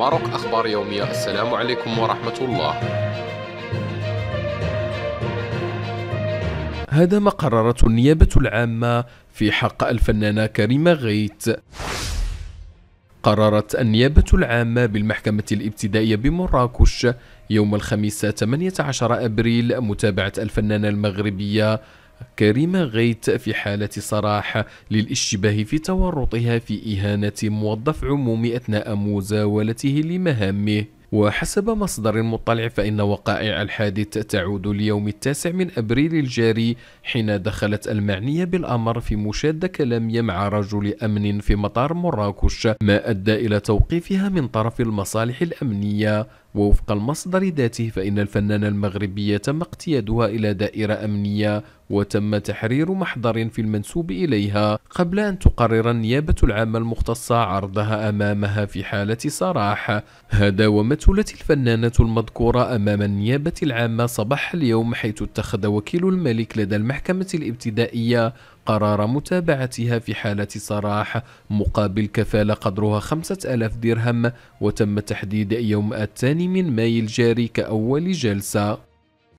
ماروك أخبار يومية السلام عليكم ورحمة الله هذا ما قررته النيابة العامة في حق الفنانة كريمة غيت قررت النيابة العامة بالمحكمة الابتدائية بمراكش يوم الخميس 18 أبريل متابعة الفنانة المغربية كريمة غيت في حالة صراح للاشتباه في تورطها في إهانة موظف عمومي أثناء مزاولته لمهامه وحسب مصدر مطلع فإن وقائع الحادث تعود ليوم التاسع من أبريل الجاري حين دخلت المعنية بالأمر في مشادة كلامية مع رجل أمن في مطار مراكش ما أدى إلى توقيفها من طرف المصالح الأمنية ووفق المصدر ذاته فإن الفنانة المغربية تم اقتيادها إلى دائرة أمنية وتم تحرير محضر في المنسوب إليها قبل أن تقرر النيابة العامة المختصة عرضها أمامها في حالة صراح هذا ومثلت الفنانة المذكورة أمام النيابة العامة صباح اليوم حيث اتخذ وكيل الملك لدى المحكمة الابتدائية قرار متابعتها في حالة صراح مقابل كفالة قدرها 5000 درهم وتم تحديد يوم الثاني من ماي الجاري كأول جلسة